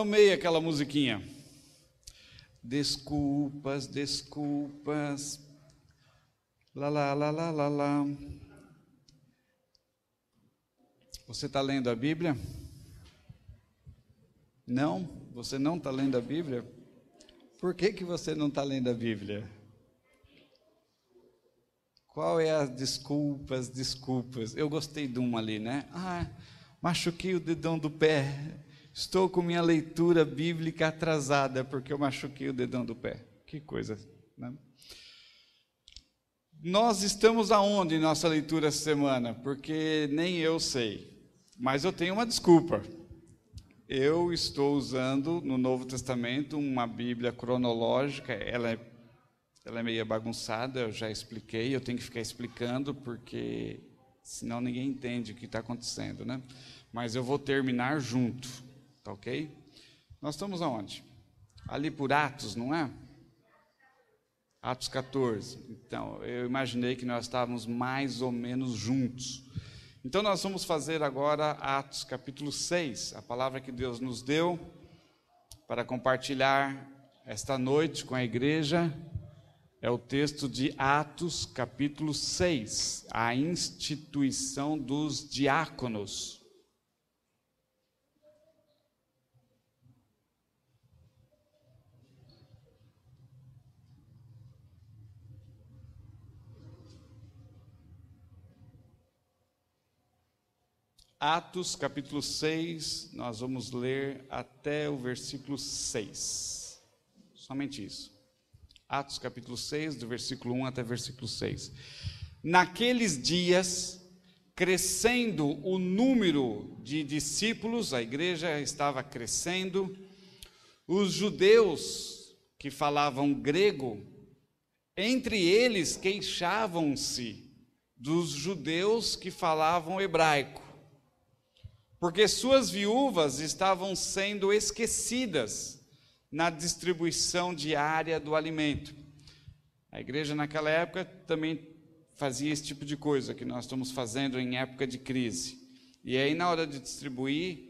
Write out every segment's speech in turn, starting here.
Amei aquela musiquinha. Desculpas, desculpas. Lá, lá, lá, lá, lá, lá. Você está lendo a Bíblia? Não? Você não está lendo a Bíblia? Por que, que você não está lendo a Bíblia? Qual é as desculpas, desculpas? Eu gostei de uma ali, né? Ah, machuquei o dedão do pé Estou com minha leitura bíblica atrasada porque eu machuquei o dedão do pé. Que coisa, né? Nós estamos aonde em nossa leitura essa semana? Porque nem eu sei. Mas eu tenho uma desculpa. Eu estou usando no Novo Testamento uma Bíblia cronológica, ela é, ela é meio bagunçada, eu já expliquei, eu tenho que ficar explicando, porque senão ninguém entende o que está acontecendo, né? Mas eu vou terminar junto. Tá ok? Nós estamos aonde? Ali por Atos, não é? Atos 14. Então, eu imaginei que nós estávamos mais ou menos juntos. Então, nós vamos fazer agora Atos capítulo 6, a palavra que Deus nos deu para compartilhar esta noite com a igreja. É o texto de Atos capítulo 6, a instituição dos diáconos. Atos capítulo 6, nós vamos ler até o versículo 6. Somente isso. Atos capítulo 6, do versículo 1 até versículo 6. Naqueles dias, crescendo o número de discípulos, a igreja estava crescendo, os judeus que falavam grego, entre eles queixavam-se dos judeus que falavam hebraico porque suas viúvas estavam sendo esquecidas na distribuição diária do alimento. A igreja naquela época também fazia esse tipo de coisa que nós estamos fazendo em época de crise. E aí, na hora de distribuir,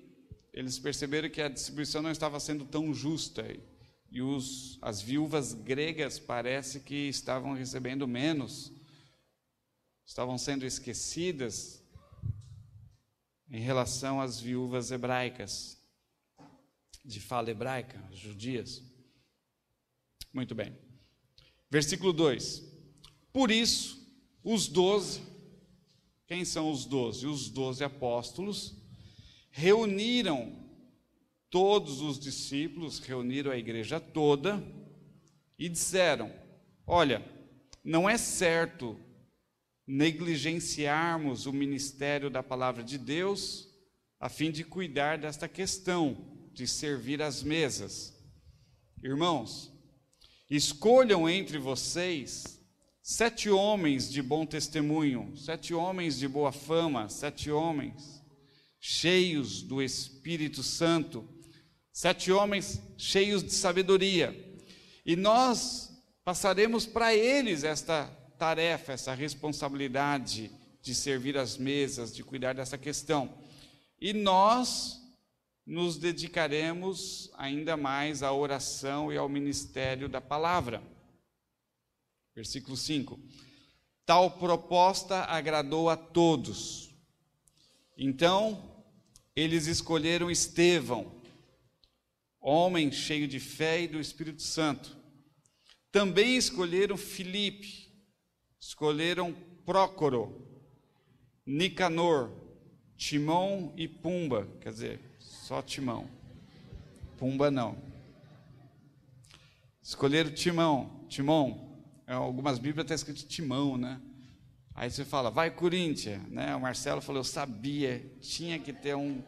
eles perceberam que a distribuição não estava sendo tão justa. E os, as viúvas gregas parece que estavam recebendo menos, estavam sendo esquecidas em relação às viúvas hebraicas, de fala hebraica, judias. Muito bem. Versículo 2: Por isso, os doze, quem são os doze? Os doze apóstolos, reuniram todos os discípulos, reuniram a igreja toda e disseram: Olha, não é certo negligenciarmos o ministério da palavra de Deus, a fim de cuidar desta questão de servir as mesas. Irmãos, escolham entre vocês sete homens de bom testemunho, sete homens de boa fama, sete homens cheios do Espírito Santo, sete homens cheios de sabedoria, e nós passaremos para eles esta tarefa, essa responsabilidade de servir as mesas, de cuidar dessa questão. E nós nos dedicaremos ainda mais à oração e ao ministério da palavra. Versículo 5. Tal proposta agradou a todos. Então, eles escolheram Estevão, homem cheio de fé e do Espírito Santo. Também escolheram Filipe, escolheram Prócoro, Nicanor, Timão e Pumba, quer dizer, só Timão. Pumba não. Escolheram Timão, Timão. Em é, algumas Bíblias está escrito Timão, né? Aí você fala, vai Corinthians, né? O Marcelo falou, eu sabia, tinha que ter um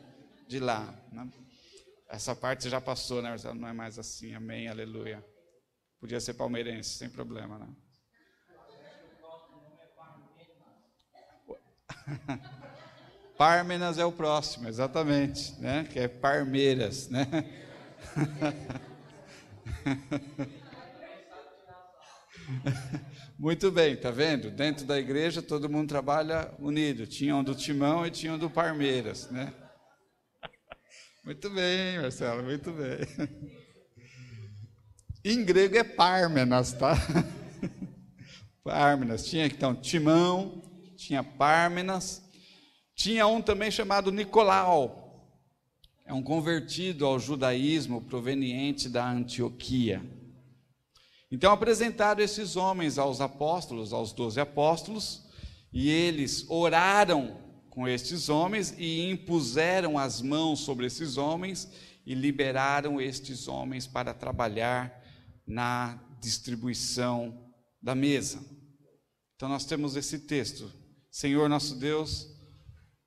de lá. Né? Essa parte já passou, né, Marcelo? Não é mais assim, amém, aleluia. Podia ser palmeirense, sem problema, né? Parmenas é o próximo, exatamente, né? Que é Parmeiras, né? Muito bem, tá vendo? Dentro da igreja todo mundo trabalha unido. Tinha um do Timão e tinha um do Parmeiras, né? Muito bem, Marcelo, muito bem. Em grego é Parmenas, tá? Parmenas. Tinha então Timão, tinha Pármenas, tinha um também chamado Nicolau, é um convertido ao judaísmo proveniente da Antioquia. Então apresentaram esses homens aos apóstolos, aos doze apóstolos, e eles oraram com estes homens e impuseram as mãos sobre esses homens e liberaram estes homens para trabalhar na distribuição da mesa. Então nós temos esse texto Senhor nosso Deus,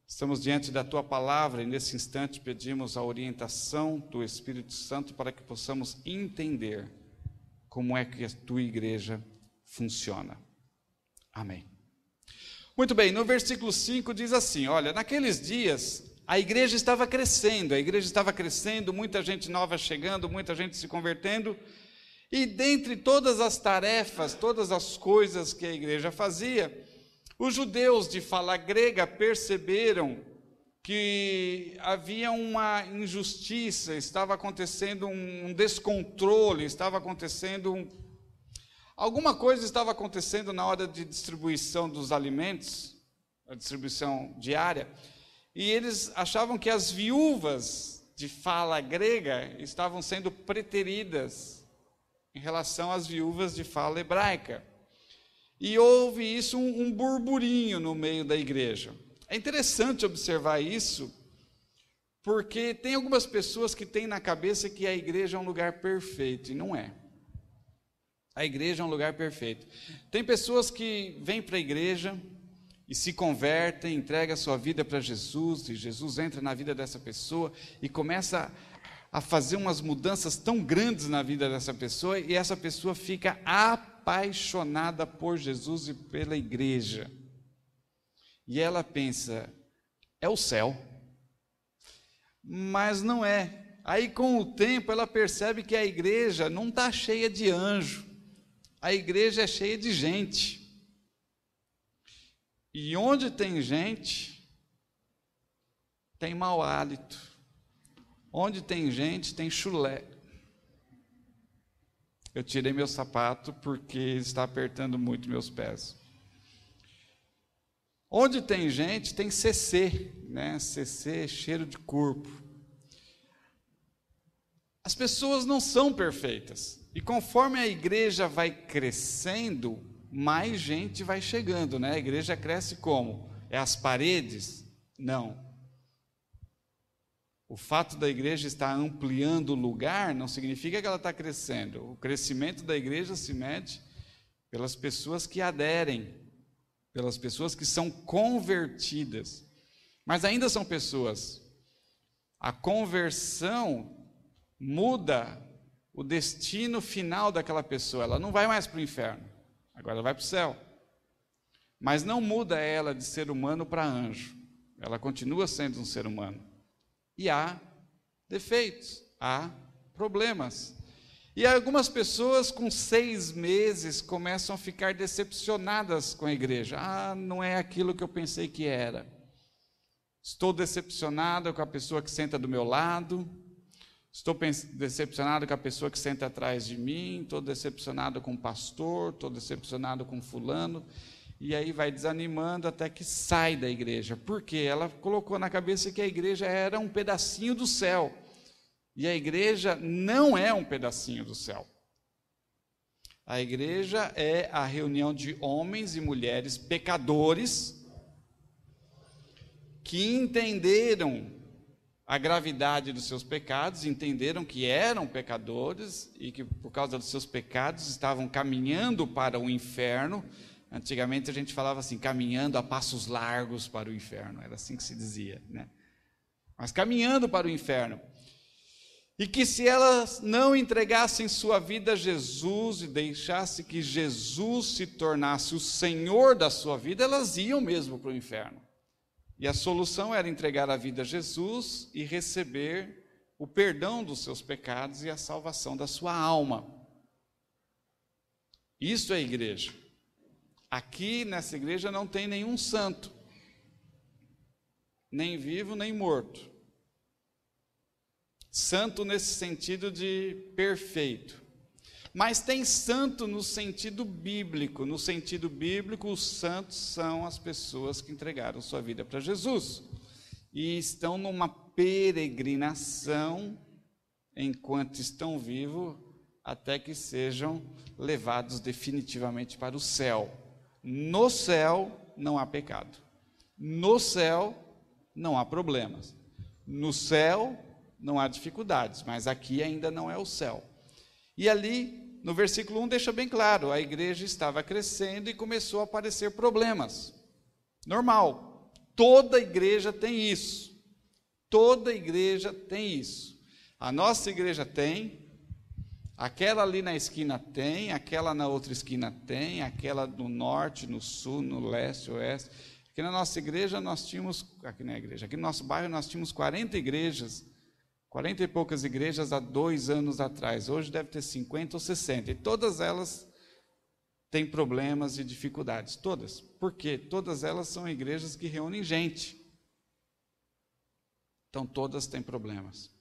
estamos diante da tua palavra e nesse instante pedimos a orientação do Espírito Santo para que possamos entender como é que a tua igreja funciona. Amém. Muito bem, no versículo 5 diz assim: Olha, naqueles dias a igreja estava crescendo, a igreja estava crescendo, muita gente nova chegando, muita gente se convertendo. E dentre todas as tarefas, todas as coisas que a igreja fazia, os judeus de fala grega perceberam que havia uma injustiça, estava acontecendo um descontrole, estava acontecendo um... alguma coisa estava acontecendo na hora de distribuição dos alimentos, a distribuição diária, e eles achavam que as viúvas de fala grega estavam sendo preteridas em relação às viúvas de fala hebraica. E houve isso um, um burburinho no meio da igreja. É interessante observar isso, porque tem algumas pessoas que têm na cabeça que a igreja é um lugar perfeito, e não é. A igreja é um lugar perfeito. Tem pessoas que vêm para a igreja e se convertem, entregam a sua vida para Jesus, e Jesus entra na vida dessa pessoa e começa a fazer umas mudanças tão grandes na vida dessa pessoa, e essa pessoa fica apaixonada apaixonada por Jesus e pela igreja. E ela pensa: é o céu. Mas não é. Aí, com o tempo, ela percebe que a igreja não está cheia de anjo, a igreja é cheia de gente. E onde tem gente, tem mau hálito. Onde tem gente, tem chulé eu tirei meu sapato porque está apertando muito meus pés. Onde tem gente, tem CC, né? CC, cheiro de corpo. As pessoas não são perfeitas. E conforme a igreja vai crescendo, mais gente vai chegando, né? A igreja cresce como? É as paredes? Não. O fato da igreja estar ampliando o lugar não significa que ela está crescendo. O crescimento da igreja se mede pelas pessoas que aderem, pelas pessoas que são convertidas. Mas ainda são pessoas. A conversão muda o destino final daquela pessoa. Ela não vai mais para o inferno, agora ela vai para o céu. Mas não muda ela de ser humano para anjo. Ela continua sendo um ser humano e há defeitos, há problemas. E algumas pessoas com seis meses começam a ficar decepcionadas com a igreja. Ah, não é aquilo que eu pensei que era. Estou decepcionado com a pessoa que senta do meu lado. Estou decepcionado com a pessoa que senta atrás de mim. Estou decepcionado com o pastor. Estou decepcionado com fulano e aí vai desanimando até que sai da igreja. porque Ela colocou na cabeça que a igreja era um pedacinho do céu. E a igreja não é um pedacinho do céu. A igreja é a reunião de homens e mulheres pecadores que entenderam a gravidade dos seus pecados, entenderam que eram pecadores e que por causa dos seus pecados estavam caminhando para o inferno Antigamente a gente falava assim, caminhando a passos largos para o inferno, era assim que se dizia, né? Mas caminhando para o inferno. E que se elas não entregassem sua vida a Jesus e deixassem que Jesus se tornasse o Senhor da sua vida, elas iam mesmo para o inferno. E a solução era entregar a vida a Jesus e receber o perdão dos seus pecados e a salvação da sua alma. Isso é igreja. Aqui nessa igreja não tem nenhum santo, nem vivo nem morto. Santo nesse sentido de perfeito. Mas tem santo no sentido bíblico. No sentido bíblico, os santos são as pessoas que entregaram sua vida para Jesus e estão numa peregrinação enquanto estão vivos até que sejam levados definitivamente para o céu. No céu não há pecado. No céu não há problemas. No céu não há dificuldades, mas aqui ainda não é o céu. E ali, no versículo 1, deixa bem claro: a igreja estava crescendo e começou a aparecer problemas. Normal. Toda igreja tem isso. Toda igreja tem isso. A nossa igreja tem, Aquela ali na esquina tem, aquela na outra esquina tem, aquela no norte, no sul, no leste, oeste. Aqui na nossa igreja nós tínhamos, aqui na é igreja, aqui no nosso bairro nós tínhamos 40 igrejas, 40 e poucas igrejas há dois anos atrás. Hoje deve ter 50 ou 60. E todas elas têm problemas e dificuldades. Todas. Porque todas elas são igrejas que reúnem gente. Então todas têm problemas.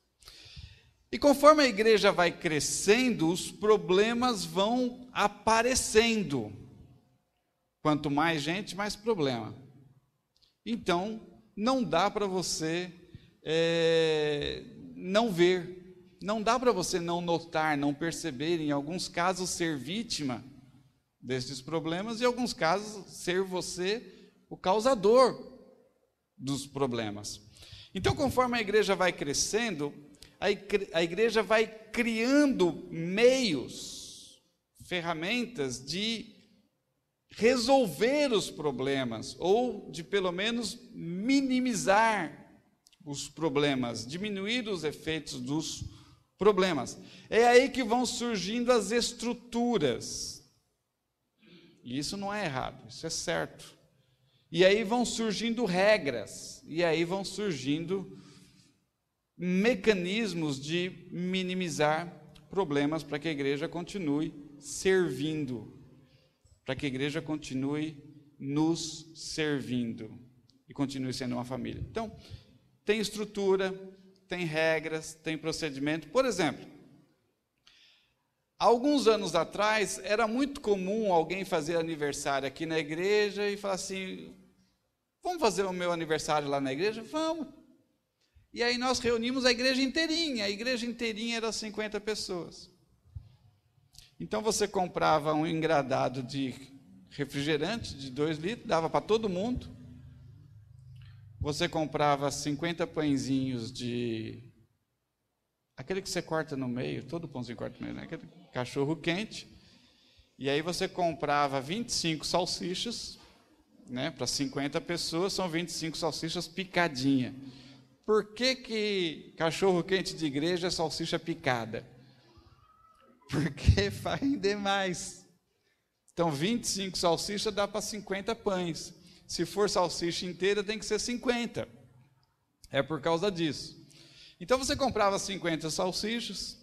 E conforme a igreja vai crescendo, os problemas vão aparecendo. Quanto mais gente, mais problema. Então, não dá para você é, não ver, não dá para você não notar, não perceber, em alguns casos, ser vítima destes problemas, e em alguns casos, ser você o causador dos problemas. Então, conforme a igreja vai crescendo, a igreja vai criando meios, ferramentas de resolver os problemas, ou de pelo menos minimizar os problemas, diminuir os efeitos dos problemas. É aí que vão surgindo as estruturas. E isso não é errado, isso é certo. E aí vão surgindo regras, e aí vão surgindo mecanismos de minimizar problemas para que a igreja continue servindo, para que a igreja continue nos servindo e continue sendo uma família. Então, tem estrutura, tem regras, tem procedimento. Por exemplo, alguns anos atrás era muito comum alguém fazer aniversário aqui na igreja e falar assim: "Vamos fazer o meu aniversário lá na igreja? Vamos". E aí nós reunimos a igreja inteirinha. A igreja inteirinha era 50 pessoas. Então você comprava um engradado de refrigerante de 2 litros, dava para todo mundo. Você comprava 50 pãezinhos de. Aquele que você corta no meio, todo pãozinho corta no meio, né? Aquele cachorro quente. E aí você comprava 25 salsichas, né? Para 50 pessoas, são 25 salsichas picadinha. Por que, que cachorro quente de igreja é salsicha picada? Porque fazem demais. Então, 25 salsichas dá para 50 pães. Se for salsicha inteira, tem que ser 50. É por causa disso. Então, você comprava 50 salsichas,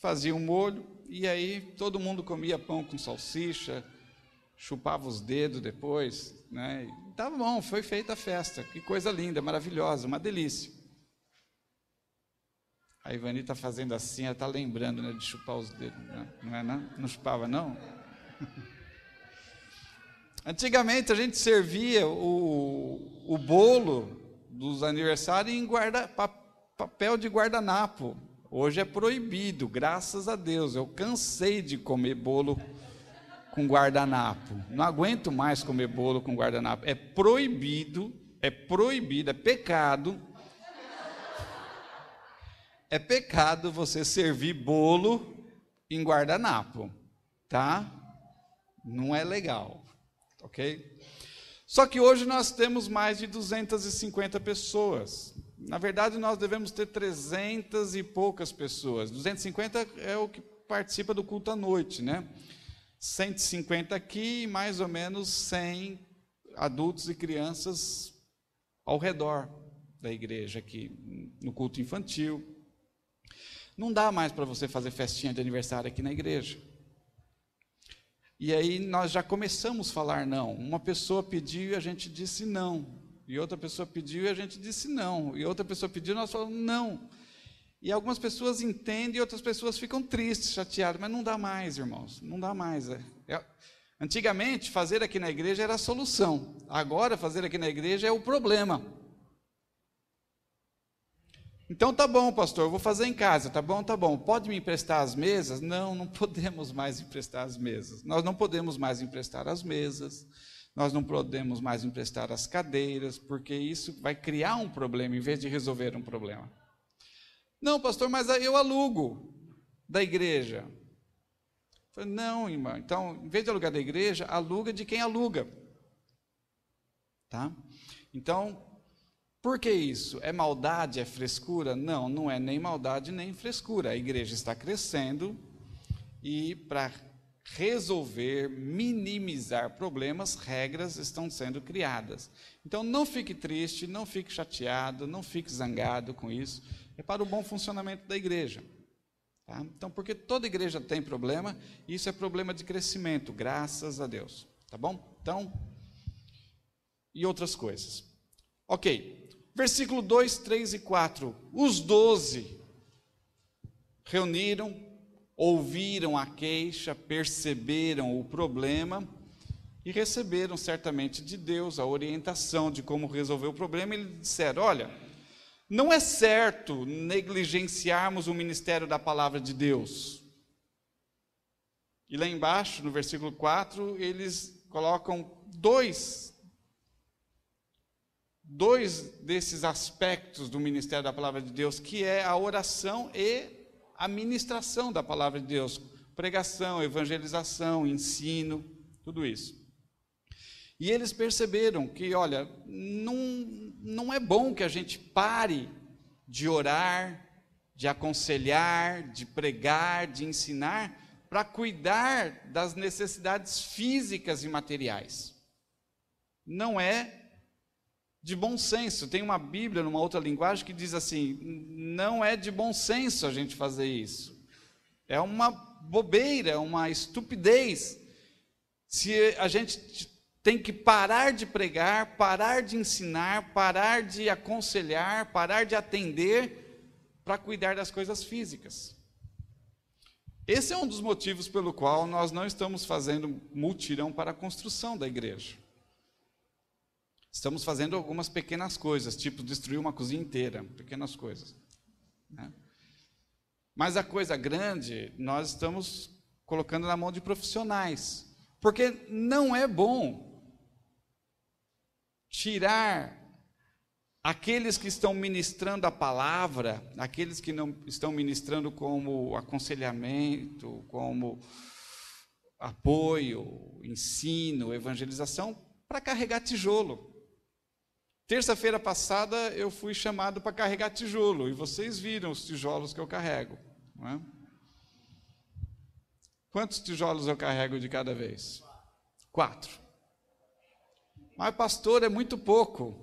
fazia um molho, e aí todo mundo comia pão com salsicha, chupava os dedos depois, né? tá bom, foi feita a festa, que coisa linda, maravilhosa, uma delícia. A Ivani está fazendo assim, ela está lembrando né, de chupar os dedos. Né? Não é não? Não chupava, não? Antigamente a gente servia o, o bolo dos aniversários em guarda, pa, papel de guardanapo. Hoje é proibido, graças a Deus. Eu cansei de comer bolo com guardanapo. Não aguento mais comer bolo com guardanapo. É proibido, é proibido, é pecado. É pecado você servir bolo em guardanapo, tá? Não é legal, ok? Só que hoje nós temos mais de 250 pessoas. Na verdade, nós devemos ter 300 e poucas pessoas. 250 é o que participa do culto à noite, né? 150 aqui e mais ou menos 100 adultos e crianças ao redor da igreja aqui, no culto infantil. Não dá mais para você fazer festinha de aniversário aqui na igreja. E aí nós já começamos a falar não. Uma pessoa pediu e a gente disse não. E outra pessoa pediu e a gente disse não. E outra pessoa pediu e nós falamos não. E algumas pessoas entendem e outras pessoas ficam tristes, chateadas, mas não dá mais, irmãos, não dá mais. É, é, antigamente, fazer aqui na igreja era a solução, agora, fazer aqui na igreja é o problema. Então tá bom, pastor, eu vou fazer em casa, tá bom, tá bom. Pode me emprestar as mesas? Não, não podemos mais emprestar as mesas. Nós não podemos mais emprestar as mesas. Nós não podemos mais emprestar as cadeiras, porque isso vai criar um problema em vez de resolver um problema. Não, pastor, mas eu alugo da igreja. Eu falei, não, irmã. Então, em vez de alugar da igreja, aluga de quem aluga. Tá? Então, por que isso? É maldade, é frescura? Não, não é nem maldade nem frescura. A igreja está crescendo e para resolver, minimizar problemas, regras estão sendo criadas. Então não fique triste, não fique chateado, não fique zangado com isso é para o bom funcionamento da igreja. Tá? Então, porque toda igreja tem problema, e isso é problema de crescimento, graças a Deus. Tá bom? Então, e outras coisas. Ok, versículo 2, 3 e 4. Os doze reuniram, ouviram a queixa, perceberam o problema e receberam certamente de Deus a orientação de como resolver o problema. E eles disseram: Olha não é certo negligenciarmos o ministério da palavra de Deus. E lá embaixo, no versículo 4, eles colocam dois dois desses aspectos do ministério da palavra de Deus, que é a oração e a ministração da palavra de Deus, pregação, evangelização, ensino, tudo isso. E eles perceberam que, olha, não, não é bom que a gente pare de orar, de aconselhar, de pregar, de ensinar, para cuidar das necessidades físicas e materiais. Não é de bom senso. Tem uma Bíblia numa outra linguagem que diz assim: não é de bom senso a gente fazer isso. É uma bobeira, uma estupidez. Se a gente tem que parar de pregar, parar de ensinar, parar de aconselhar, parar de atender para cuidar das coisas físicas. Esse é um dos motivos pelo qual nós não estamos fazendo multirão para a construção da igreja. Estamos fazendo algumas pequenas coisas, tipo destruir uma cozinha inteira, pequenas coisas. Né? Mas a coisa grande, nós estamos colocando na mão de profissionais. Porque não é bom tirar aqueles que estão ministrando a palavra, aqueles que não estão ministrando como aconselhamento, como apoio, ensino, evangelização, para carregar tijolo. Terça-feira passada eu fui chamado para carregar tijolo e vocês viram os tijolos que eu carrego. É? Quantos tijolos eu carrego de cada vez? Quatro. Mas, pastor, é muito pouco.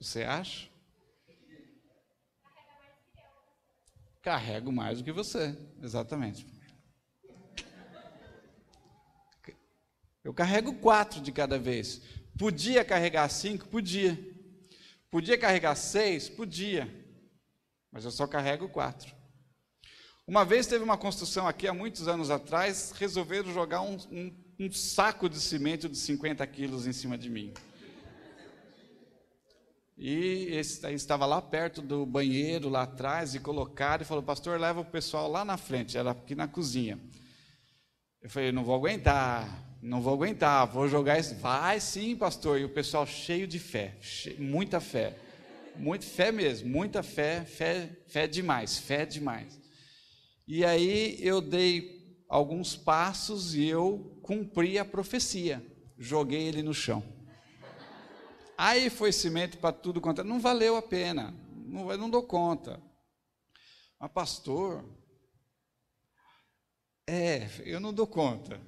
Você acha? Carrego mais do que você, exatamente. Eu carrego quatro de cada vez. Podia carregar cinco? Podia. Podia carregar seis? Podia. Mas eu só carrego quatro. Uma vez teve uma construção aqui há muitos anos atrás, resolveram jogar um, um, um saco de cimento de 50 quilos em cima de mim. E esse, estava lá perto do banheiro, lá atrás, e colocaram, e falou, pastor, leva o pessoal lá na frente, era aqui na cozinha. Eu falei, não vou aguentar, não vou aguentar, vou jogar isso. Vai sim, pastor. E o pessoal cheio de fé, cheio, muita fé. Muita fé mesmo, muita fé, fé, fé demais, fé demais. E aí eu dei alguns passos e eu cumpri a profecia. Joguei ele no chão. Aí foi cimento para tudo quanto. É- não valeu a pena. Não, não dou conta. Mas, pastor, é, eu não dou conta.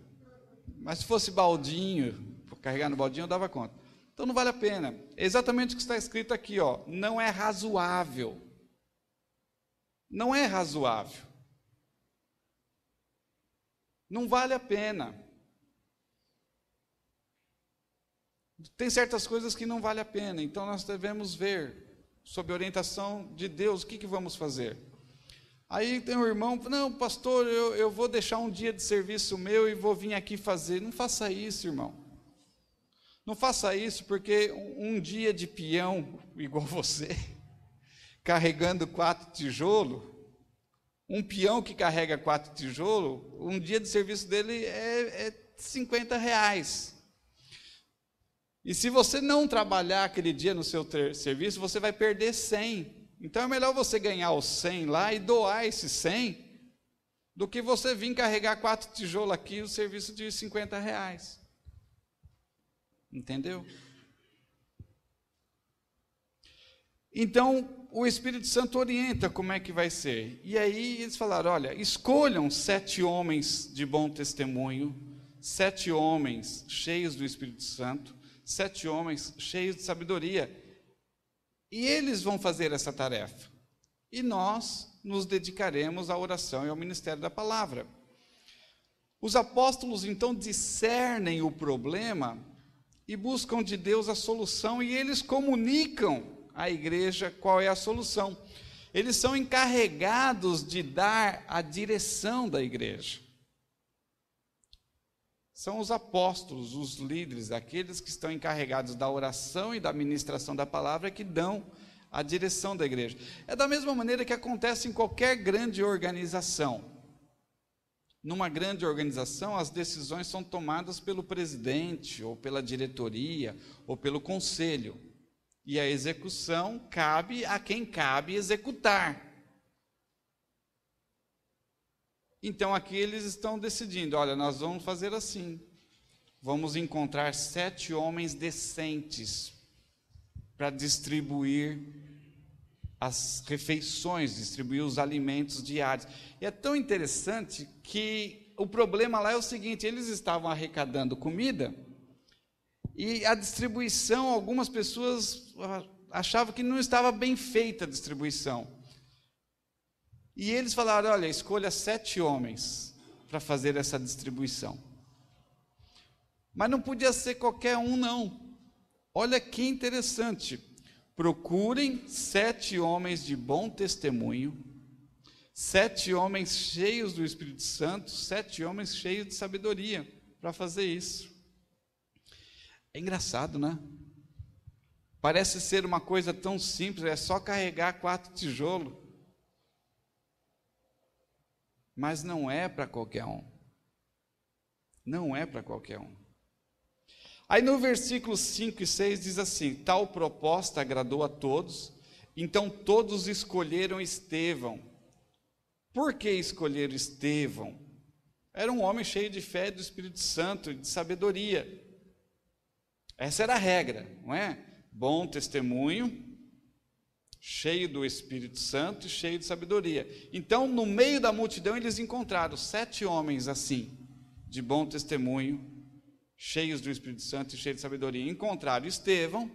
Mas se fosse baldinho, carregar no baldinho, eu dava conta. Então não vale a pena. É exatamente o que está escrito aqui, ó. Não é razoável. Não é razoável. Não vale a pena. Tem certas coisas que não vale a pena, então nós devemos ver, sob orientação de Deus, o que, que vamos fazer. Aí tem um irmão, não, pastor, eu, eu vou deixar um dia de serviço meu e vou vir aqui fazer. Não faça isso, irmão. Não faça isso, porque um dia de peão igual você, carregando quatro tijolos, um peão que carrega quatro tijolos, um dia de serviço dele é, é 50 reais. E se você não trabalhar aquele dia no seu serviço, você vai perder 100. Então é melhor você ganhar os 100 lá e doar esses 100 do que você vir carregar quatro tijolos aqui o serviço de 50 reais. Entendeu? Então, o Espírito Santo orienta como é que vai ser. E aí eles falaram: olha, escolham sete homens de bom testemunho, sete homens cheios do Espírito Santo, sete homens cheios de sabedoria. E eles vão fazer essa tarefa. E nós nos dedicaremos à oração e ao ministério da palavra. Os apóstolos então discernem o problema e buscam de Deus a solução e eles comunicam a igreja qual é a solução. Eles são encarregados de dar a direção da igreja. São os apóstolos, os líderes, aqueles que estão encarregados da oração e da ministração da palavra que dão a direção da igreja. É da mesma maneira que acontece em qualquer grande organização. Numa grande organização, as decisões são tomadas pelo presidente, ou pela diretoria, ou pelo conselho. E a execução cabe a quem cabe executar. Então aqui eles estão decidindo: olha, nós vamos fazer assim. Vamos encontrar sete homens decentes para distribuir as refeições, distribuir os alimentos diários. E é tão interessante que o problema lá é o seguinte: eles estavam arrecadando comida e a distribuição, algumas pessoas ah, achavam que não estava bem feita a distribuição. E eles falaram: olha, escolha sete homens para fazer essa distribuição. Mas não podia ser qualquer um, não. Olha que interessante. Procurem sete homens de bom testemunho, sete homens cheios do Espírito Santo, sete homens cheios de sabedoria para fazer isso. É engraçado, né? Parece ser uma coisa tão simples, é só carregar quatro tijolos. Mas não é para qualquer um. Não é para qualquer um. Aí no versículo 5 e 6 diz assim: Tal proposta agradou a todos, então todos escolheram Estevão. Por que escolheram Estevão? Era um homem cheio de fé, do Espírito Santo, de sabedoria. Essa era a regra, não é? Bom testemunho, cheio do Espírito Santo e cheio de sabedoria. Então, no meio da multidão, eles encontraram sete homens assim, de bom testemunho, cheios do Espírito Santo e cheios de sabedoria. Encontraram Estevão,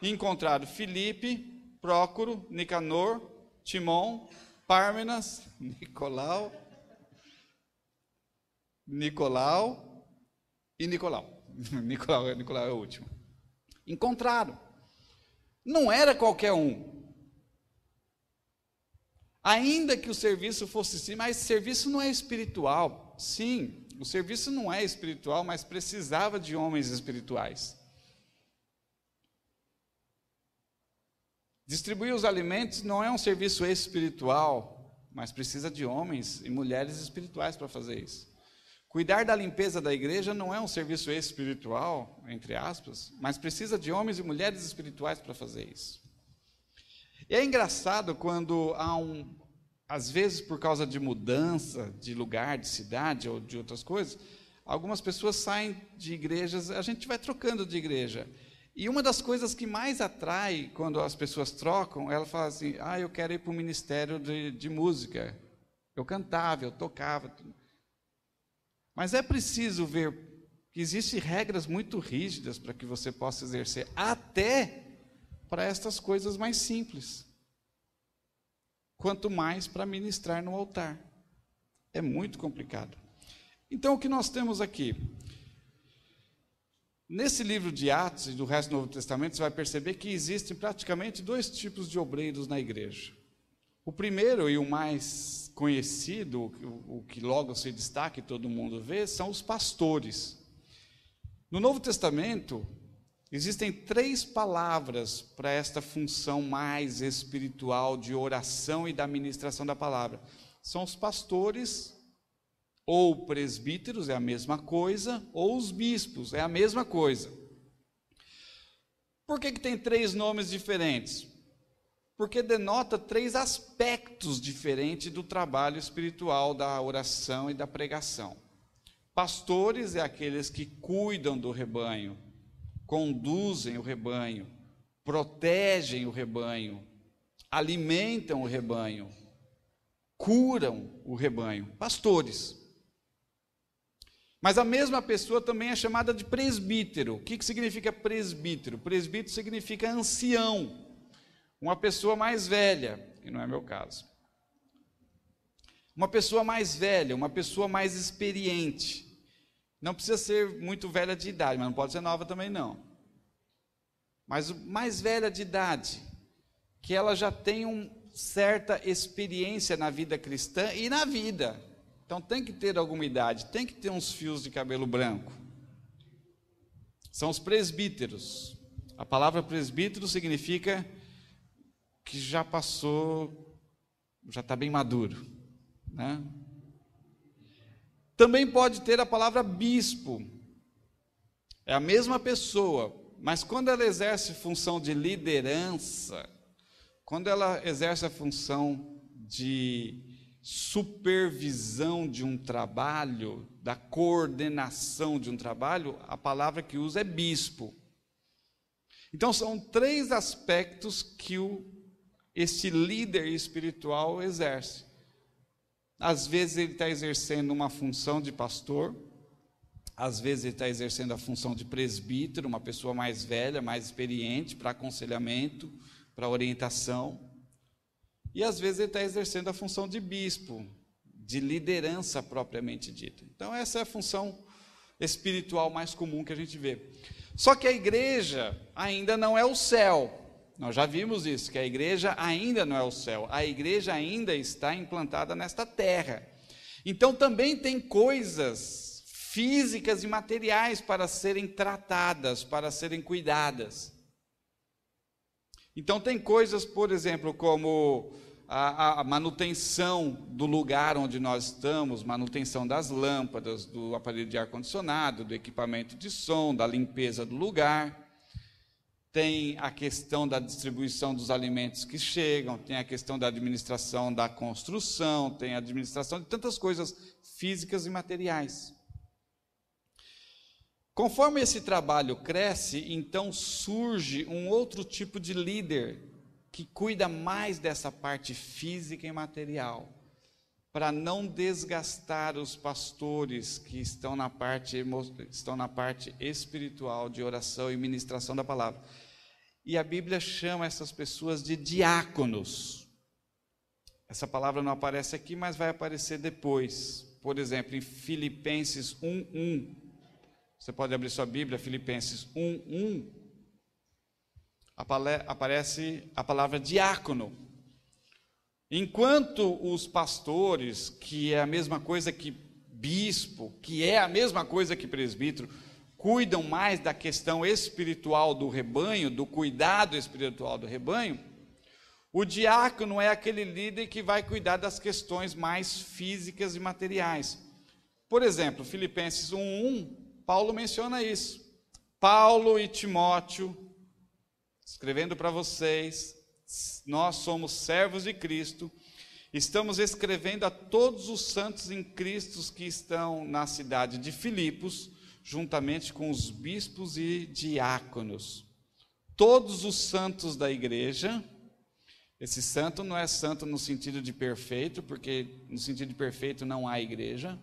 encontraram Filipe, Prócoro, Nicanor, Timon, Pármenas, Nicolau, Nicolau e Nicolau. Nicolau, Nicolau é o último. Encontraram. Não era qualquer um. Ainda que o serviço fosse sim, mas serviço não é espiritual. Sim, o serviço não é espiritual, mas precisava de homens espirituais. Distribuir os alimentos não é um serviço espiritual, mas precisa de homens e mulheres espirituais para fazer isso. Cuidar da limpeza da igreja não é um serviço espiritual, entre aspas, mas precisa de homens e mulheres espirituais para fazer isso. E é engraçado quando há um, às vezes por causa de mudança de lugar, de cidade ou de outras coisas, algumas pessoas saem de igrejas, a gente vai trocando de igreja. E uma das coisas que mais atrai quando as pessoas trocam, ela fala assim: ah, eu quero ir para o ministério de, de música. Eu cantava, eu tocava. Tudo. Mas é preciso ver que existem regras muito rígidas para que você possa exercer, até para estas coisas mais simples. Quanto mais para ministrar no altar. É muito complicado. Então, o que nós temos aqui? Nesse livro de Atos e do resto do Novo Testamento, você vai perceber que existem praticamente dois tipos de obreiros na igreja. O primeiro e o mais conhecido, o que logo se destaca e todo mundo vê, são os pastores. No Novo Testamento, existem três palavras para esta função mais espiritual de oração e da ministração da palavra. São os pastores, ou presbíteros, é a mesma coisa, ou os bispos, é a mesma coisa. Por que, que tem três nomes diferentes? porque denota três aspectos diferentes do trabalho espiritual, da oração e da pregação. Pastores é aqueles que cuidam do rebanho, conduzem o rebanho, protegem o rebanho, alimentam o rebanho, curam o rebanho. Pastores. Mas a mesma pessoa também é chamada de presbítero. O que, que significa presbítero? Presbítero significa ancião uma pessoa mais velha, que não é meu caso. Uma pessoa mais velha, uma pessoa mais experiente. Não precisa ser muito velha de idade, mas não pode ser nova também não. Mas mais velha de idade, que ela já tem uma certa experiência na vida cristã e na vida. Então tem que ter alguma idade, tem que ter uns fios de cabelo branco. São os presbíteros. A palavra presbítero significa que já passou, já está bem maduro. Né? Também pode ter a palavra bispo. É a mesma pessoa, mas quando ela exerce função de liderança, quando ela exerce a função de supervisão de um trabalho, da coordenação de um trabalho, a palavra que usa é bispo. Então são três aspectos que o este líder espiritual exerce. Às vezes ele está exercendo uma função de pastor, às vezes ele está exercendo a função de presbítero, uma pessoa mais velha, mais experiente, para aconselhamento, para orientação. E às vezes ele está exercendo a função de bispo, de liderança propriamente dita. Então, essa é a função espiritual mais comum que a gente vê. Só que a igreja ainda não é o céu. Nós já vimos isso, que a igreja ainda não é o céu, a igreja ainda está implantada nesta terra. Então também tem coisas físicas e materiais para serem tratadas, para serem cuidadas. Então tem coisas, por exemplo, como a, a, manutenção do lugar onde nós estamos, manutenção das lâmpadas, do aparelho de ar-condicionado, do equipamento de som, da limpeza do lugar tem a questão da distribuição dos alimentos que chegam, tem a questão da administração da construção, tem a administração de tantas coisas físicas e materiais. Conforme esse trabalho cresce, então surge um outro tipo de líder que cuida mais dessa parte física e material, para não desgastar os pastores que estão na parte estão na parte espiritual de oração e ministração da palavra. E a Bíblia chama essas pessoas de diáconos. Essa palavra não aparece aqui, mas vai aparecer depois. Por exemplo, em Filipenses 1:1. Você pode abrir sua Bíblia, Filipenses 1:1. Aparece a palavra diácono. Enquanto os pastores, que é a mesma coisa que bispo, que é a mesma coisa que presbítero, cuidam mais da questão espiritual do rebanho, do cuidado espiritual do rebanho, o diácono é aquele líder que vai cuidar das questões mais físicas e materiais. Por exemplo, Filipenses 1:1, Paulo menciona isso. Paulo e Timóteo, escrevendo para vocês, nós somos servos de Cristo, estamos escrevendo a todos os santos em Cristo que estão na cidade de Filipos juntamente com os bispos e diáconos, todos os santos da igreja. Esse santo não é santo no sentido de perfeito, porque no sentido de perfeito não há igreja,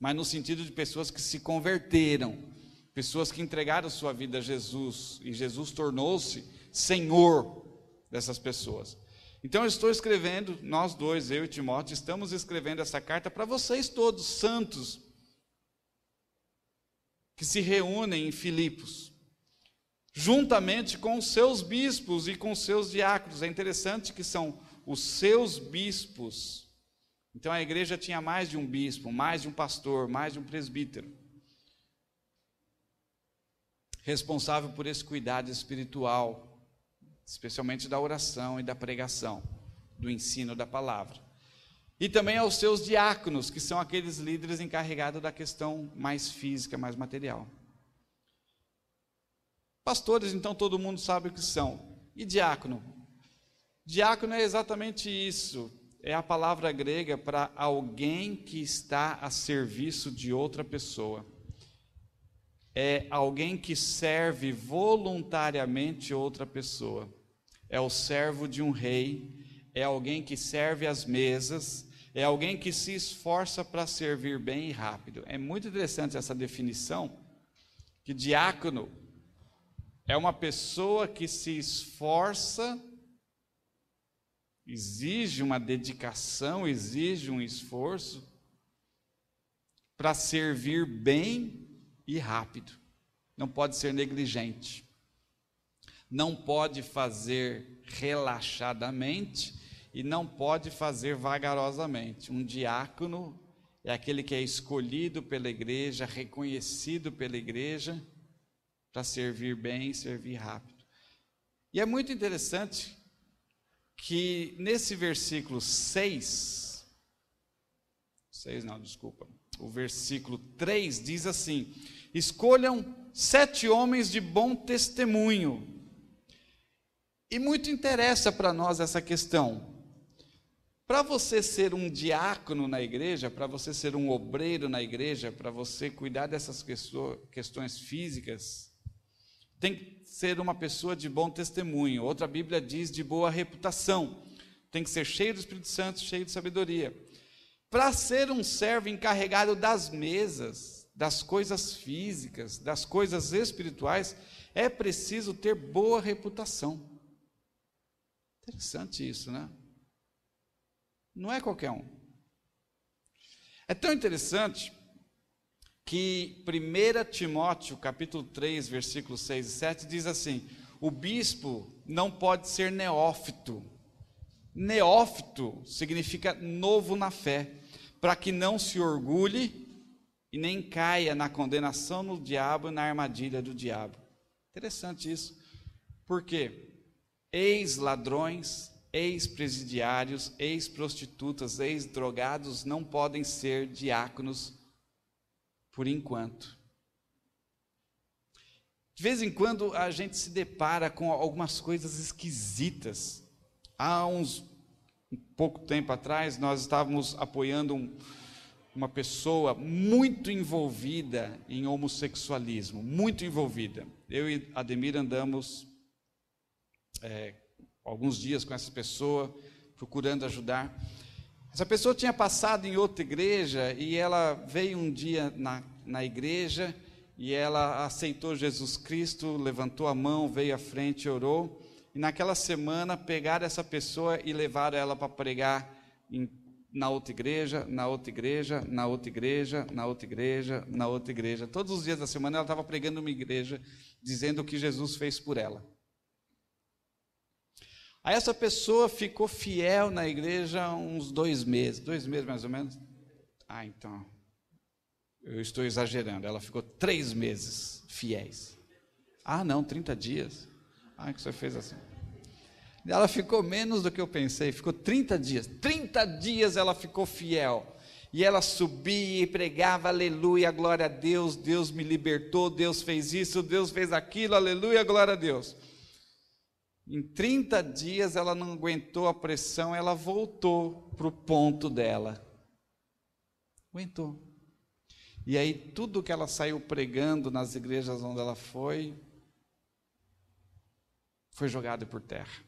mas no sentido de pessoas que se converteram, pessoas que entregaram sua vida a Jesus e Jesus tornou-se Senhor dessas pessoas. Então eu estou escrevendo, nós dois, eu e Timóteo, estamos escrevendo essa carta para vocês todos, santos, que se reúnem em Filipos, juntamente com os seus bispos e com os seus diáconos. É interessante que são os seus bispos. Então a igreja tinha mais de um bispo, mais de um pastor, mais de um presbítero. Responsável por esse cuidado espiritual, especialmente da oração e da pregação, do ensino da palavra. E também aos seus diáconos, que são aqueles líderes encarregados da questão mais física, mais material. Pastores, então, todo mundo sabe o que são. E diácono? Diácono é exatamente isso. É a palavra grega para alguém que está a serviço de outra pessoa. É alguém que serve voluntariamente outra pessoa. É o servo de um rei, é alguém que serve as mesas, é alguém que se esforça para servir bem e rápido. É muito interessante essa definição, que diácono é uma pessoa que se esforça, exige uma dedicação, exige um esforço para servir bem e rápido. Não pode ser negligente. Não pode fazer relaxadamente e não pode fazer vagarosamente. Um diácono é aquele que é escolhido pela igreja, reconhecido pela igreja, para servir bem, servir rápido. E é muito interessante que nesse versículo 6, 6 não, desculpa, o versículo 3 diz assim: Escolham sete homens de bom testemunho. E muito interessa para nós essa questão. Para você ser um diácono na igreja, para você ser um obreiro na igreja, para você cuidar dessas questões físicas, tem que ser uma pessoa de bom testemunho. Outra Bíblia diz de boa reputação. Tem que ser cheio do Espírito Santo, cheio de sabedoria. Para ser um servo encarregado das mesas, das coisas físicas, das coisas espirituais, é preciso ter boa reputação. Interessante isso, né? Não é qualquer um. É tão interessante que 1 Timóteo, capítulo 3, versículos 6 e 7 diz assim: "O bispo não pode ser neófito. Neófito significa novo na fé, para que não se orgulhe e nem caia na condenação no diabo e na armadilha do diabo." Interessante isso. Por quê? Ex-ladrões, ex-presidiários, ex-prostitutas, ex-drogados não podem ser diáconos por enquanto. De vez em quando a gente se depara com algumas coisas esquisitas. Há uns um pouco tempo atrás, nós estávamos apoiando um, uma pessoa muito envolvida em homossexualismo, muito envolvida. Eu e Ademir andamos é, alguns dias com essa pessoa, procurando ajudar. Essa pessoa tinha passado em outra igreja e ela veio um dia na, na igreja e ela aceitou Jesus Cristo, levantou a mão, veio à frente, orou. E naquela semana pegaram essa pessoa e levaram ela para pregar em, na outra igreja, na outra igreja, na outra igreja, na outra igreja, na outra igreja. Todos os dias da semana ela estava pregando uma igreja, dizendo o que Jesus fez por ela. Aí essa pessoa ficou fiel na igreja uns dois meses, dois meses mais ou menos. Ah, então, eu estou exagerando. Ela ficou três meses fiéis. Ah, não, 30 dias. Ah, que você fez assim. Ela ficou menos do que eu pensei, ficou 30 dias. 30 dias ela ficou fiel. E ela subia e pregava, aleluia, glória a Deus, Deus me libertou, Deus fez isso, Deus fez aquilo, aleluia, glória a Deus. Em 30 dias ela não aguentou a pressão, ela voltou para o ponto dela. Aguentou. E aí tudo que ela saiu pregando nas igrejas onde ela foi, foi jogado por terra.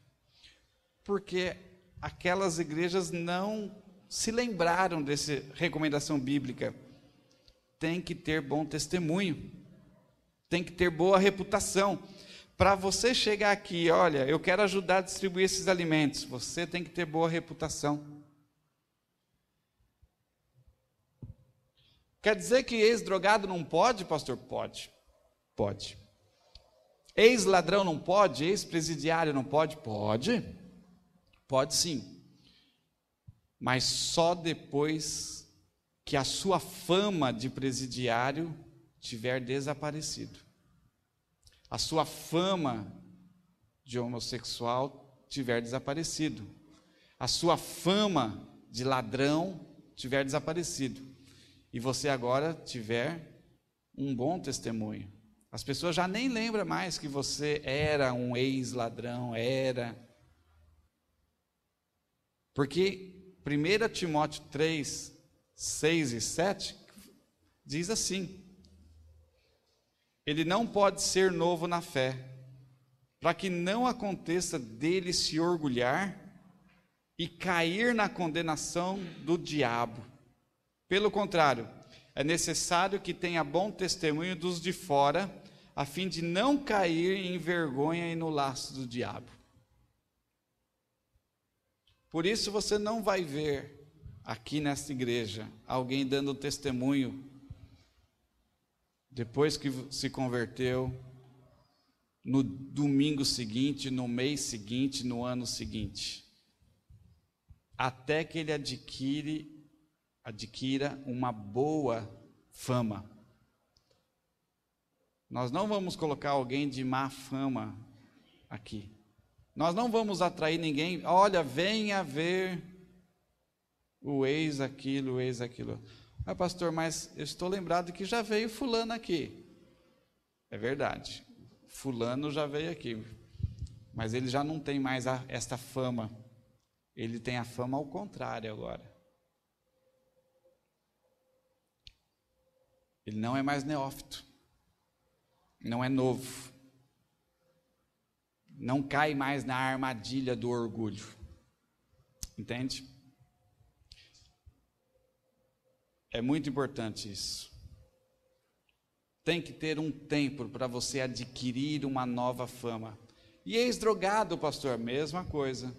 Porque aquelas igrejas não se lembraram dessa recomendação bíblica. Tem que ter bom testemunho, tem que ter boa reputação. Para você chegar aqui, olha, eu quero ajudar a distribuir esses alimentos, você tem que ter boa reputação. Quer dizer que ex-drogado não pode, pastor? Pode. Pode. Ex-ladrão não pode? Ex-presidiário não pode? Pode. Pode sim. Mas só depois que a sua fama de presidiário tiver desaparecido a sua fama de homossexual tiver desaparecido, a sua fama de ladrão tiver desaparecido, e você agora tiver um bom testemunho. As pessoas já nem lembram mais que você era um ex-ladrão, era. Porque 1 Timóteo 3, 6 e 7 diz assim: ele não pode ser novo na fé, para que não aconteça dele se orgulhar e cair na condenação do diabo. Pelo contrário, é necessário que tenha bom testemunho dos de fora, a fim de não cair em vergonha e no laço do diabo. Por isso você não vai ver aqui nesta igreja alguém dando testemunho depois que se converteu, no domingo seguinte, no mês seguinte, no ano seguinte, até que ele adquire, adquira uma boa fama. Nós não vamos colocar alguém de má fama aqui. Nós não vamos atrair ninguém. Olha, venha ver o ex aquilo, o ex aquilo. Ah, pastor, mas eu estou lembrado que já veio fulano aqui. É verdade. Fulano já veio aqui. Mas ele já não tem mais a, esta fama. Ele tem a fama ao contrário agora. Ele não é mais neófito. Não é novo. Não cai mais na armadilha do orgulho. Entende? É muito importante isso. Tem que ter um tempo para você adquirir uma nova fama. E ex-drogado, pastor, mesma coisa.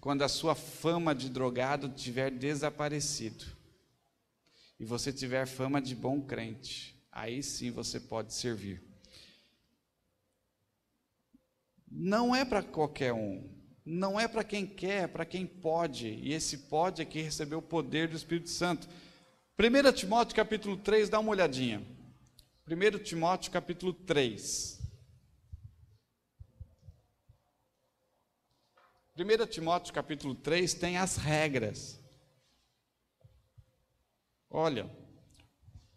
Quando a sua fama de drogado tiver desaparecido e você tiver fama de bom crente, aí sim você pode servir. Não é para qualquer um, não é para quem quer, é para quem pode. E esse pode é que recebeu o poder do Espírito Santo. 1 Timóteo capítulo 3, dá uma olhadinha. 1 Timóteo capítulo 3. 1 Timóteo capítulo 3 tem as regras. Olha,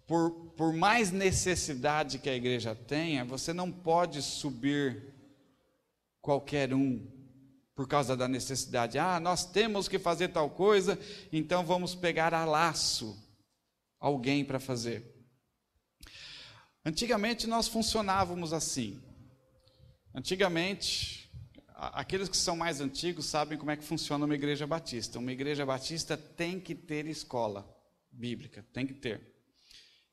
por, por mais necessidade que a igreja tenha, você não pode subir qualquer um por causa da necessidade. Ah, nós temos que fazer tal coisa, então vamos pegar a laço alguém para fazer. Antigamente nós funcionávamos assim. Antigamente, aqueles que são mais antigos sabem como é que funciona uma igreja batista. Uma igreja batista tem que ter escola bíblica, tem que ter.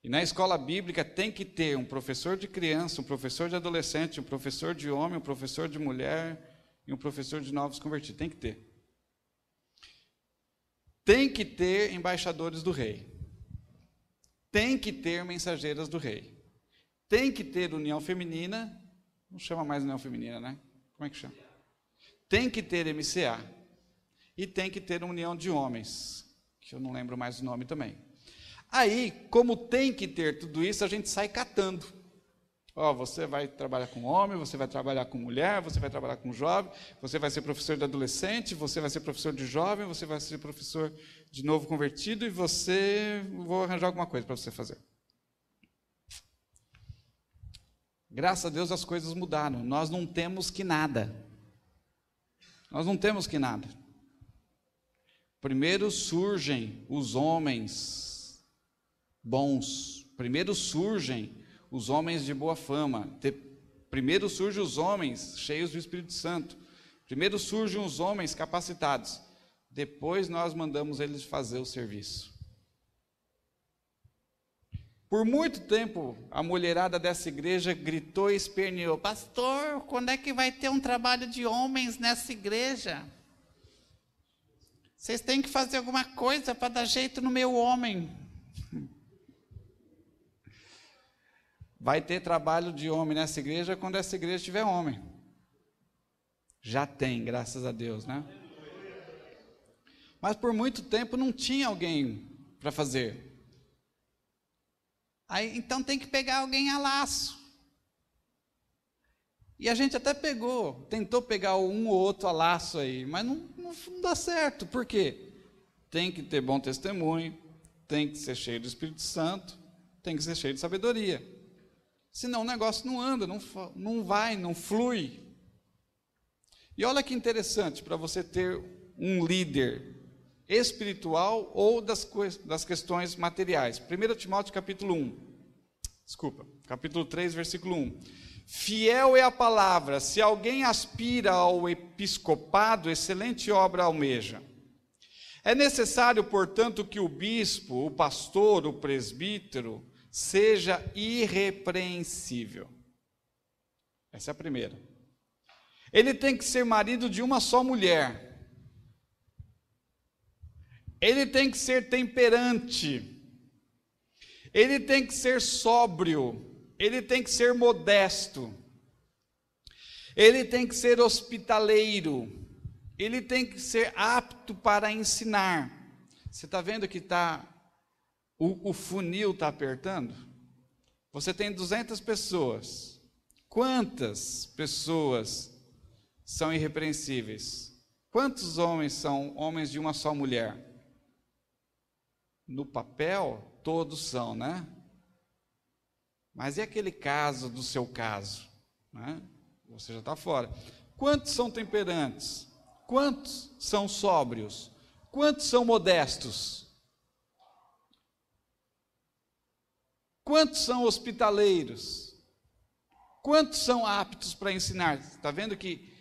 E na escola bíblica tem que ter um professor de criança, um professor de adolescente, um professor de homem, um professor de mulher e um professor de novos convertidos. Tem que ter. Tem que ter embaixadores do rei tem que ter mensageiras do rei. Tem que ter união feminina, não chama mais união feminina, né? Como é que chama? Tem que ter MCA. E tem que ter união de homens, que eu não lembro mais o nome também. Aí, como tem que ter tudo isso, a gente sai catando. Ó, oh, você vai trabalhar com homem, você vai trabalhar com mulher, você vai trabalhar com jovem, você vai ser professor de adolescente, você vai ser professor de jovem, você vai ser professor de novo convertido e você vou arranjar alguma coisa para você fazer. Graças a Deus as coisas mudaram. Nós não temos que nada. Nós não temos que nada. Primeiro surgem os homens bons. Primeiro surgem os homens de boa fama. Primeiro surgem os homens cheios do Espírito Santo. Primeiro surgem os homens capacitados. Depois nós mandamos eles fazer o serviço. Por muito tempo, a mulherada dessa igreja gritou e esperneou: Pastor, quando é que vai ter um trabalho de homens nessa igreja? Vocês têm que fazer alguma coisa para dar jeito no meu homem. Vai ter trabalho de homem nessa igreja quando essa igreja tiver homem. Já tem, graças a Deus, né? Mas por muito tempo não tinha alguém para fazer. Aí, então tem que pegar alguém a laço. E a gente até pegou, tentou pegar um ou outro a laço aí, mas não, não, não dá certo. Por quê? Tem que ter bom testemunho, tem que ser cheio do Espírito Santo, tem que ser cheio de sabedoria. Senão o negócio não anda, não, não vai, não flui. E olha que interessante para você ter um líder espiritual ou das, das questões materiais. 1 Timóteo capítulo 1. Desculpa, capítulo 3, versículo 1. Fiel é a palavra. Se alguém aspira ao episcopado, excelente obra almeja. É necessário, portanto, que o bispo, o pastor, o presbítero, seja irrepreensível. Essa é a primeira. Ele tem que ser marido de uma só mulher. Ele tem que ser temperante. Ele tem que ser sóbrio. Ele tem que ser modesto. Ele tem que ser hospitaleiro. Ele tem que ser apto para ensinar. Você está vendo que está o, o funil está apertando? Você tem 200 pessoas. Quantas pessoas são irrepreensíveis? Quantos homens são homens de uma só mulher? No papel, todos são, né? Mas e aquele caso do seu caso? Né? Você já está fora. Quantos são temperantes? Quantos são sóbrios? Quantos são modestos? Quantos são hospitaleiros? Quantos são aptos para ensinar? Está vendo que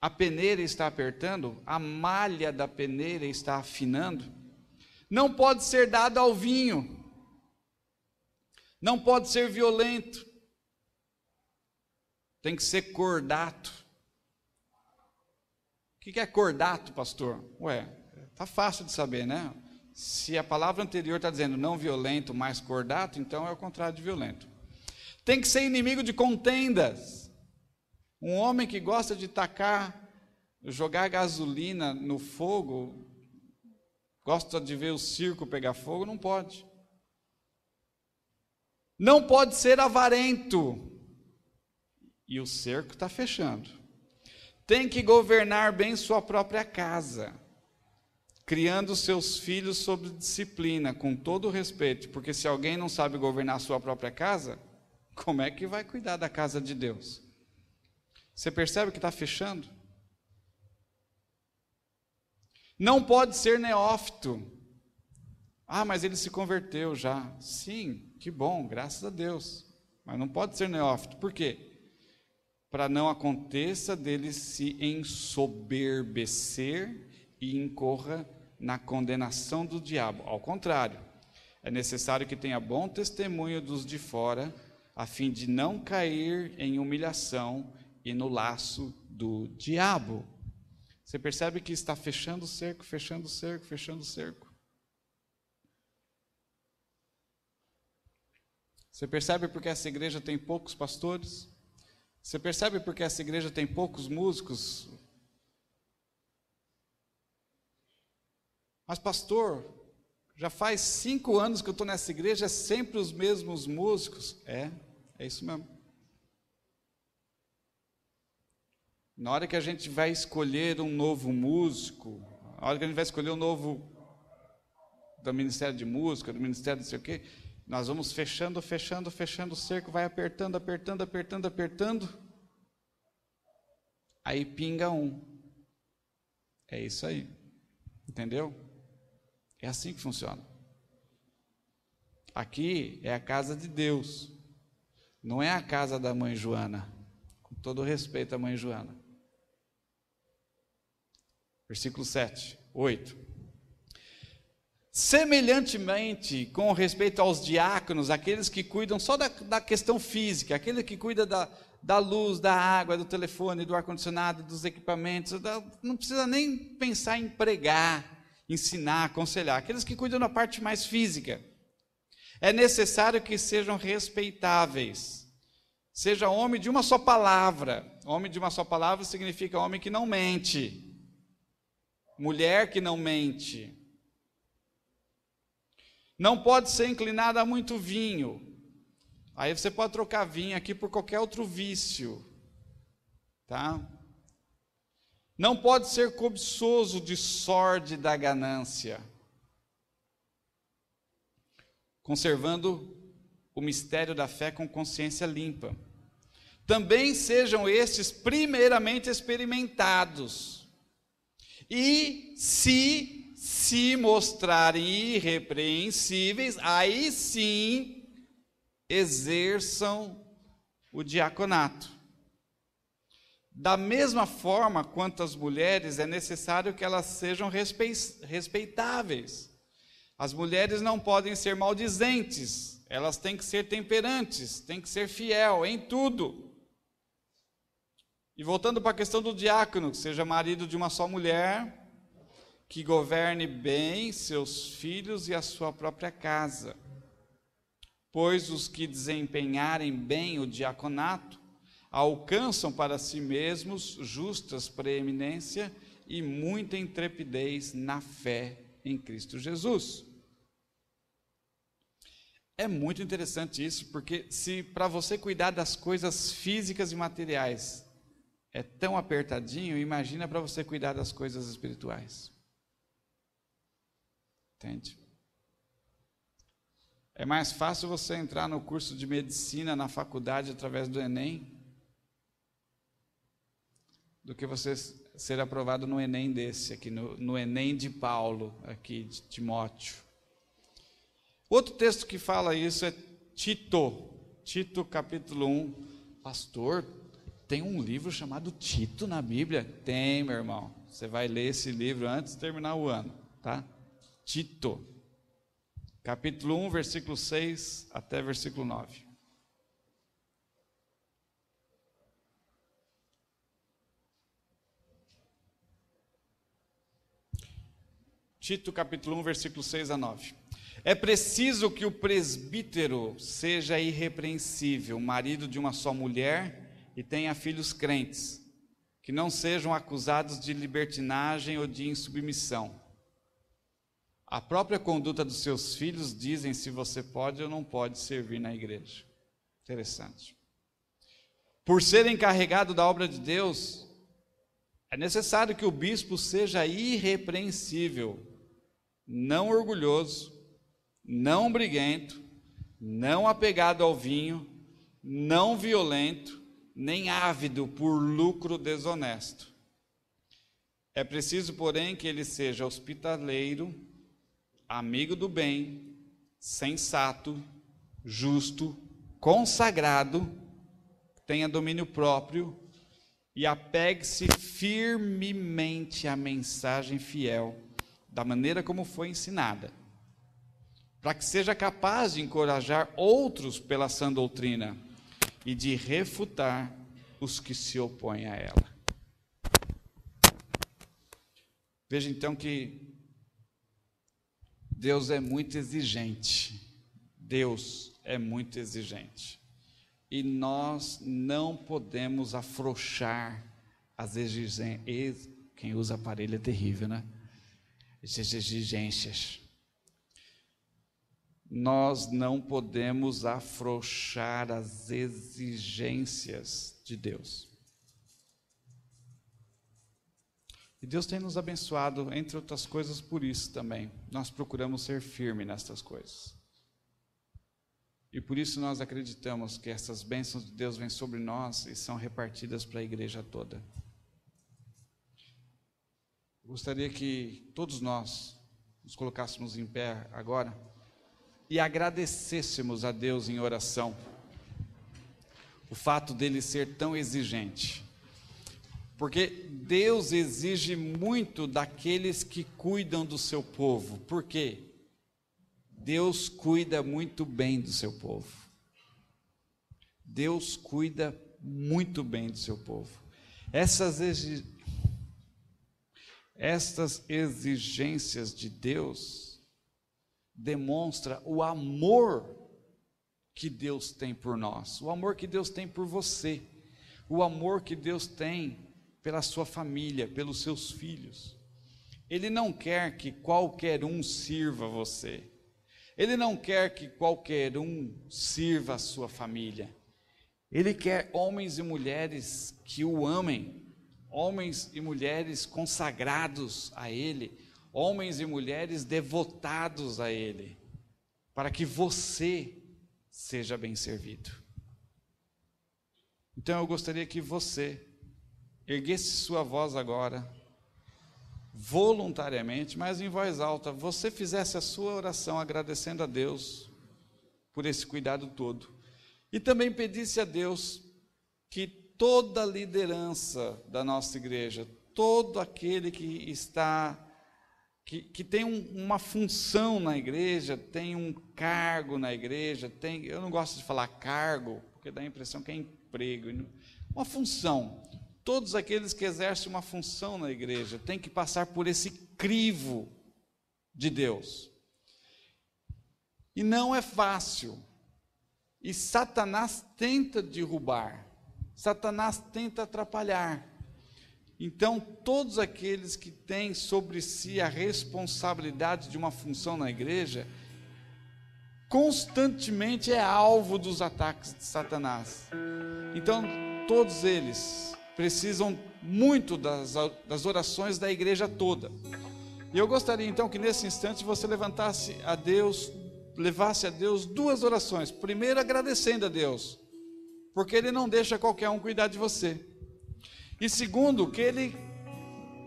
a peneira está apertando, a malha da peneira está afinando. Não pode ser dado ao vinho, não pode ser violento, tem que ser cordato. O que é cordato, pastor? Ué, tá fácil de saber, né? Se a palavra anterior está dizendo não violento mais cordato, então é o contrário de violento. Tem que ser inimigo de contendas. Um homem que gosta de tacar, jogar gasolina no fogo, gosta de ver o circo pegar fogo, não pode. Não pode ser avarento. E o cerco está fechando. Tem que governar bem sua própria casa criando seus filhos sob disciplina, com todo respeito, porque se alguém não sabe governar a sua própria casa, como é que vai cuidar da casa de Deus? Você percebe que está fechando? Não pode ser neófito. Ah, mas ele se converteu já. Sim, que bom, graças a Deus. Mas não pode ser neófito. Por quê? Para não aconteça dele se ensoberbecer e incorra na condenação do diabo. Ao contrário, é necessário que tenha bom testemunho dos de fora, a fim de não cair em humilhação e no laço do diabo. Você percebe que está fechando o cerco, fechando o cerco, fechando o cerco. Você percebe porque essa igreja tem poucos pastores? Você percebe porque essa igreja tem poucos músicos? Mas, pastor, já faz cinco anos que eu estou nessa igreja, é sempre os mesmos músicos. É, é isso mesmo. Na hora que a gente vai escolher um novo músico, na hora que a gente vai escolher um novo do Ministério de Música, do Ministério não sei o quê, nós vamos fechando, fechando, fechando o cerco, vai apertando, apertando, apertando, apertando. Aí pinga um. É isso aí. Entendeu? É assim que funciona. Aqui é a casa de Deus, não é a casa da mãe Joana. Com todo respeito à mãe Joana. Versículo 7, 8. Semelhantemente, com respeito aos diáconos, aqueles que cuidam só da, da questão física, aquele que cuida da, da luz, da água, do telefone, do ar-condicionado, dos equipamentos, da, não precisa nem pensar em pregar ensinar, aconselhar, aqueles que cuidam da parte mais física. É necessário que sejam respeitáveis. Seja homem de uma só palavra. Homem de uma só palavra significa homem que não mente. Mulher que não mente. Não pode ser inclinada a muito vinho. Aí você pode trocar vinho aqui por qualquer outro vício. Tá? Não pode ser cobiçoso de sorte da ganância, conservando o mistério da fé com consciência limpa. Também sejam estes primeiramente experimentados, e se se mostrarem irrepreensíveis, aí sim exerçam o diaconato. Da mesma forma quanto as mulheres, é necessário que elas sejam respeitáveis. As mulheres não podem ser maldizentes, elas têm que ser temperantes, têm que ser fiel em tudo. E voltando para a questão do diácono, que seja marido de uma só mulher, que governe bem seus filhos e a sua própria casa. Pois os que desempenharem bem o diaconato alcançam para si mesmos justas preeminência e muita intrepidez na fé em Cristo Jesus. É muito interessante isso, porque se para você cuidar das coisas físicas e materiais é tão apertadinho, imagina para você cuidar das coisas espirituais. Entende? É mais fácil você entrar no curso de medicina na faculdade através do Enem do que você ser aprovado no Enem desse, aqui no, no Enem de Paulo, aqui de Timóteo. Outro texto que fala isso é Tito, Tito capítulo 1. Pastor, tem um livro chamado Tito na Bíblia? Tem, meu irmão. Você vai ler esse livro antes de terminar o ano, tá? Tito, capítulo 1, versículo 6 até versículo 9. Tito capítulo 1, versículo 6 a 9. É preciso que o presbítero seja irrepreensível, marido de uma só mulher e tenha filhos crentes, que não sejam acusados de libertinagem ou de insubmissão. A própria conduta dos seus filhos dizem se você pode ou não pode servir na igreja. Interessante. Por ser encarregado da obra de Deus, é necessário que o bispo seja irrepreensível, não orgulhoso, não briguento, não apegado ao vinho, não violento, nem ávido por lucro desonesto. É preciso, porém, que ele seja hospitaleiro, amigo do bem, sensato, justo, consagrado, tenha domínio próprio e apegue-se firmemente à mensagem fiel da maneira como foi ensinada, para que seja capaz de encorajar outros pela sã doutrina e de refutar os que se opõem a ela. Veja então que Deus é muito exigente. Deus é muito exigente. E nós não podemos afrouxar as exigências. Quem usa aparelho é terrível, né? essas exigências. Nós não podemos afrouxar as exigências de Deus. E Deus tem nos abençoado, entre outras coisas, por isso também. Nós procuramos ser firmes nestas coisas. E por isso nós acreditamos que essas bênçãos de Deus vêm sobre nós e são repartidas para a igreja toda gostaria que todos nós nos colocássemos em pé agora e agradecêssemos a Deus em oração o fato dele ser tão exigente. Porque Deus exige muito daqueles que cuidam do seu povo. Por quê? Deus cuida muito bem do seu povo. Deus cuida muito bem do seu povo. Essas estas exigências de Deus demonstra o amor que Deus tem por nós, o amor que Deus tem por você, o amor que Deus tem pela sua família, pelos seus filhos. Ele não quer que qualquer um sirva você. Ele não quer que qualquer um sirva a sua família. Ele quer homens e mulheres que o amem, homens e mulheres consagrados a Ele, homens e mulheres devotados a Ele, para que você seja bem servido. Então eu gostaria que você erguesse sua voz agora, voluntariamente, mas em voz alta, você fizesse a sua oração agradecendo a Deus por esse cuidado todo. E também pedisse a Deus que toda a liderança da nossa igreja, todo aquele que está, que, que tem um, uma função na igreja, tem um cargo na igreja, tem, eu não gosto de falar cargo, porque dá a impressão que é emprego, né? uma função. Todos aqueles que exercem uma função na igreja têm que passar por esse crivo de Deus. E não é fácil. E Satanás tenta derrubar. Satanás tenta atrapalhar. Então, todos aqueles que têm sobre si a responsabilidade de uma função na igreja, constantemente é alvo dos ataques de Satanás. Então, todos eles precisam muito das, das orações da igreja toda. E eu gostaria então que nesse instante você levantasse a Deus, levasse a Deus duas orações. Primeiro, agradecendo a Deus porque ele não deixa qualquer um cuidar de você. E segundo, que ele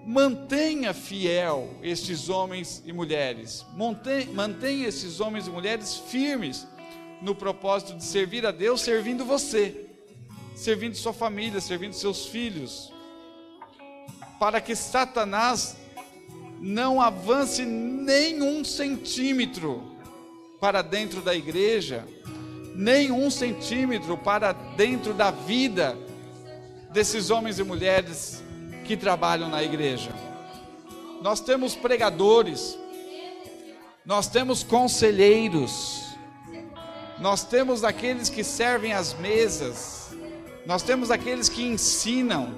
mantenha fiel estes homens e mulheres, mantenha esses homens e mulheres firmes no propósito de servir a Deus, servindo você, servindo sua família, servindo seus filhos, para que Satanás não avance nem um centímetro para dentro da igreja nem um centímetro para dentro da vida desses homens e mulheres que trabalham na igreja. Nós temos pregadores, nós temos conselheiros, nós temos aqueles que servem as mesas, nós temos aqueles que ensinam,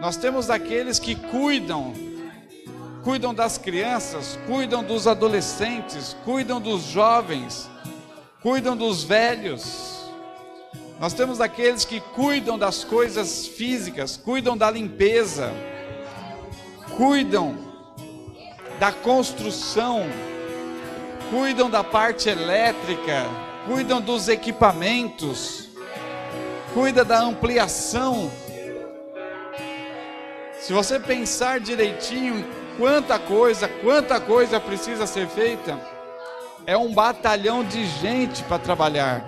nós temos aqueles que cuidam, cuidam das crianças, cuidam dos adolescentes, cuidam dos jovens cuidam dos velhos. Nós temos aqueles que cuidam das coisas físicas, cuidam da limpeza, cuidam da construção, cuidam da parte elétrica, cuidam dos equipamentos, cuida da ampliação. Se você pensar direitinho quanta coisa, quanta coisa precisa ser feita, é um batalhão de gente para trabalhar.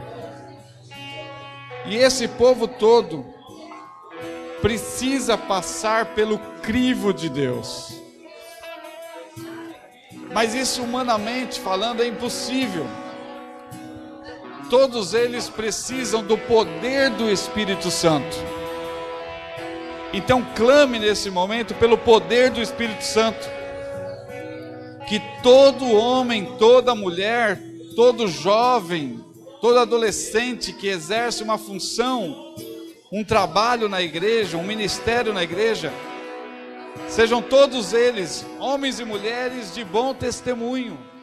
E esse povo todo precisa passar pelo crivo de Deus. Mas isso, humanamente falando, é impossível. Todos eles precisam do poder do Espírito Santo. Então, clame nesse momento pelo poder do Espírito Santo que todo homem, toda mulher, todo jovem, todo adolescente que exerce uma função, um trabalho na igreja, um ministério na igreja, sejam todos eles homens e mulheres de bom testemunho.